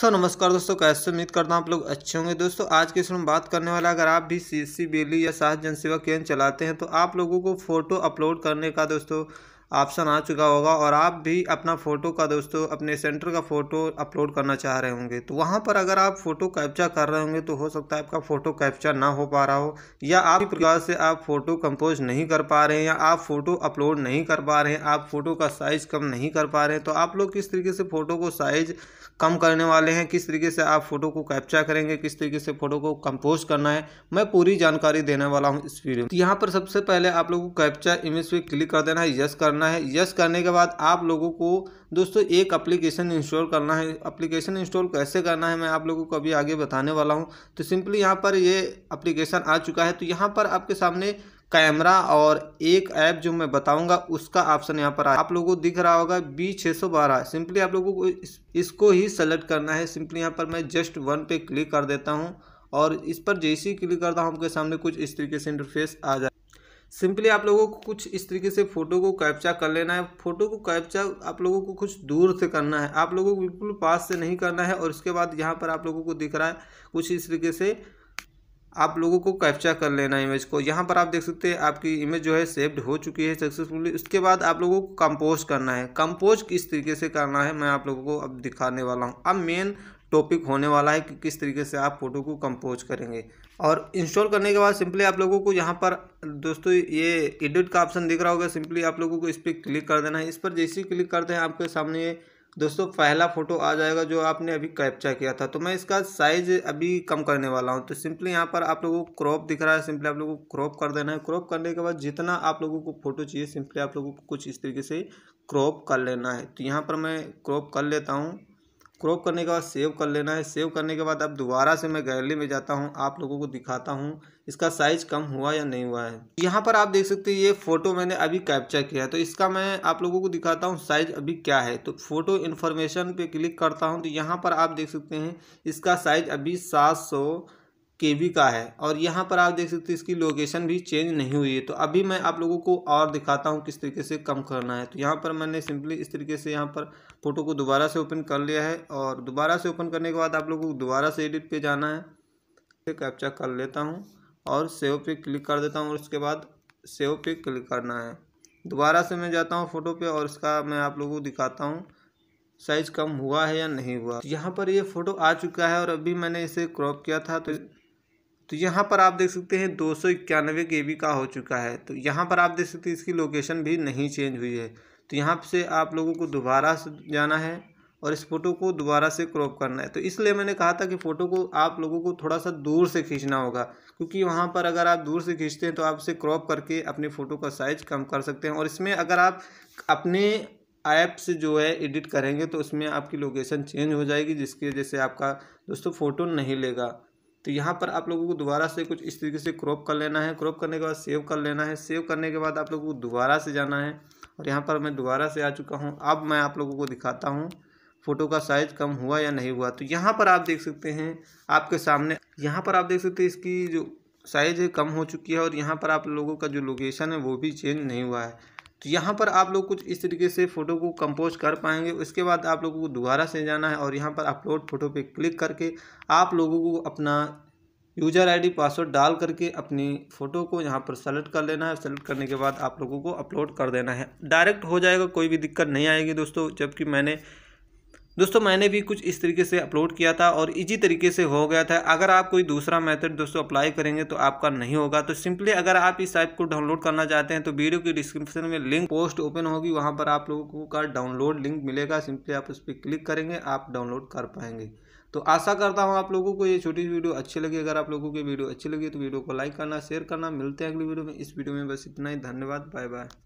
sir नमस्कार दोस्तों कैसे उम्मीद करता हूँ आप लोग अच्छे होंगे दोस्तों आज के इसमें बात करने वाला अगर आप भी सी बेली या साहस जनसेवा केंद्र चलाते हैं तो आप लोगों को फ़ोटो अपलोड करने का दोस्तों ऑप्शन आ चुका होगा और आप भी अपना फ़ोटो का दोस्तों अपने सेंटर का फ़ोटो अपलोड करना चाह रहे होंगे तो वहाँ पर अगर आप फ़ोटो कैप्चर कर रहे होंगे तो हो सकता है आपका फ़ोटो कैप्चर ना हो पा रहा हो या आप प्रकार से आप फ़ोटो कंपोज नहीं कर पा रहे हैं या आप फ़ोटो अपलोड नहीं कर पा रहे हैं आप फ़ोटो का साइज़ कम नहीं कर पा रहे हैं तो आप लोग किस तरीके से फ़ोटो को साइज़ कम करने वाले हैं किस तरीके से आप फ़ोटो को कैप्चर करेंगे किस तरीके से फ़ोटो को कंपोज करना है मैं पूरी जानकारी देने वाला हूँ इस वीडियो में तो यहाँ पर सबसे पहले आप लोग को कैप्चर इमेज पर क्लिक कर देना है यस करना करना है यस करने के बाद आप लोगों को दोस्तों एक एप्लीकेशन इंस्टॉल करना है एप्लीकेशन इंस्टॉल कैसे करना है मैं आप लोगों को अभी आगे बताने वाला हूँ तो सिंपली यहाँ पर ये अप्लीकेशन आ चुका है तो यहाँ पर आपके सामने कैमरा और एक ऐप जो मैं बताऊंगा उसका ऑप्शन यहाँ पर आया आप लोगों को दिख रहा होगा बी छः सौ बारह सिंपली आप लोगों को इस, इसको ही सेलेक्ट करना है सिंपली यहाँ पर मैं जस्ट वन पे क्लिक कर देता हूँ और इस पर जैसे ही क्लिक करता हूँ आपके सामने कुछ इस तरीके से इंटरफेस आ जाए सिंपली आप लोगों को कुछ इस तरीके से फ़ोटो को कैप्चा कर लेना है फ़ोटो को कैप्चा आप लोगों को कुछ दूर से करना है आप लोगों को बिल्कुल पास से नहीं करना है और इसके बाद यहाँ पर आप लोगों को दिख रहा है कुछ इस तरीके से आप लोगों को कैप्चा कर लेना है इमेज को यहाँ पर आप देख सकते हैं आपकी इमेज जो है सेव्ड हो चुकी है सक्सेसफुली उसके बाद आप लोगों को कंपोज करना है कंपोज किस तरीके से करना है मैं आप लोगों को अब दिखाने वाला हूँ अब मेन टॉपिक होने वाला है कि किस तरीके से आप फ़ोटो को कंपोज करेंगे और इंस्टॉल करने के बाद सिंपली आप लोगों को यहाँ पर दोस्तों ये एडिट का ऑप्शन दिख रहा होगा सिंपली आप लोगों को इस पर क्लिक कर देना है इस पर जैसे ही क्लिक करते हैं आपके सामने दोस्तों पहला फ़ोटो आ जाएगा जो आपने अभी कैप्चर किया था तो मैं इसका साइज़ अभी कम करने वाला हूँ तो सिंपली यहाँ पर आप लोगों को क्रॉप दिख रहा है सिंपली आप लोगों को क्रॉप कर देना है क्रॉप करने के बाद जितना आप लोगों को फ़ोटो चाहिए सिंपली आप लोगों को कुछ इस तरीके से क्रॉप कर लेना है तो यहाँ पर मैं क्रॉप कर लेता हूँ क्रॉप करने के बाद सेव कर लेना है सेव करने के बाद अब दोबारा से मैं गैलरी में जाता हूँ आप लोगों को दिखाता हूँ इसका साइज कम हुआ या नहीं हुआ है यहाँ पर आप देख सकते हैं ये फोटो मैंने अभी कैप्चर किया है तो इसका मैं आप लोगों को दिखाता हूँ साइज अभी क्या है तो फोटो इन्फॉर्मेशन पे क्लिक करता हूँ तो यहाँ पर आप देख सकते हैं इसका साइज अभी सात के का है और यहाँ पर आप देख सकते हैं इसकी लोकेशन भी चेंज नहीं हुई है तो अभी मैं आप लोगों को और दिखाता हूँ किस तरीके से कम करना है तो यहाँ पर मैंने सिंपली इस तरीके से यहाँ पर फ़ोटो को दोबारा से ओपन कर लिया है और दोबारा से ओपन करने के बाद आप लोगों को दोबारा से एडिट पे जाना है कैप्चा कर लेता हूँ और सेव पे क्लिक कर देता हूँ और उसके बाद सेव पे क्लिक करना है दोबारा से मैं जाता हूँ फ़ोटो पर और इसका मैं आप लोगों को दिखाता हूँ साइज़ कम हुआ है या नहीं हुआ तो यहाँ पर ये फ़ोटो आ चुका है और अभी मैंने इसे क्रॉप किया था तो तो यहाँ पर आप देख सकते हैं दो सौ इक्यानवे के बी का हो चुका है तो यहाँ पर आप देख सकते हैं इसकी लोकेशन भी नहीं चेंज हुई है तो यहाँ से आप लोगों को दोबारा से जाना है और इस फ़ोटो को दोबारा से क्रॉप करना है तो इसलिए मैंने कहा था कि फ़ोटो को आप लोगों को थोड़ा सा दूर से खींचना होगा क्योंकि वहाँ पर अगर आप दूर से खींचते हैं तो आप इसे क्रॉप करके अपनी फ़ोटो का साइज कम कर सकते हैं और इसमें अगर आप अपने ऐप से जो है एडिट करेंगे तो उसमें आपकी लोकेशन चेंज हो जाएगी जिसकी वजह से आपका दोस्तों फ़ोटो नहीं लेगा तो यहाँ पर आप लोगों को दोबारा से कुछ इस तरीके से क्रॉप कर लेना है क्रॉप करने के बाद सेव कर लेना है सेव करने के बाद आप लोगों को दोबारा से जाना है और यहाँ पर मैं दोबारा से आ चुका हूँ अब मैं आप लोगों को दिखाता हूँ फ़ोटो का साइज़ कम हुआ या नहीं हुआ तो यहाँ पर आप देख सकते हैं आपके सामने यहाँ पर आप देख सकते हैं इसकी जो साइज़ है कम हो चुकी है और यहाँ पर आप लोगों का जो लोकेशन है वो भी चेंज नहीं हुआ है तो यहाँ पर आप लोग कुछ इस तरीके से फ़ोटो को कंपोज कर पाएंगे उसके बाद आप लोगों को दोबारा से जाना है और यहाँ पर अपलोड फ़ोटो पे क्लिक करके आप लोगों को अपना यूज़र आईडी पासवर्ड डाल करके अपनी फ़ोटो को यहाँ पर सेलेक्ट कर लेना है सेलेक्ट करने के बाद आप लोगों को अपलोड कर देना है डायरेक्ट हो जाएगा कोई भी दिक्कत नहीं आएगी दोस्तों जबकि मैंने दोस्तों मैंने भी कुछ इस तरीके से अपलोड किया था और इजी तरीके से हो गया था अगर आप कोई दूसरा मेथड दोस्तों अप्लाई करेंगे तो आपका नहीं होगा तो सिंपली अगर आप इस ऐप को डाउनलोड करना चाहते हैं तो वीडियो की डिस्क्रिप्शन में लिंक पोस्ट ओपन होगी वहाँ पर आप लोगों का डाउनलोड लिंक मिलेगा सिंपली आप उस पर क्लिक करेंगे आप डाउनलोड कर पाएंगे तो आशा करता हूँ आप लोगों को ये छोटी वीडियो अच्छी लगी अगर आप लोगों की वीडियो अच्छी लगी तो वीडियो को लाइक करना शेयर करना मिलते हैं अगली वीडियो में इस वीडियो में बस इतना ही धन्यवाद बाय बाय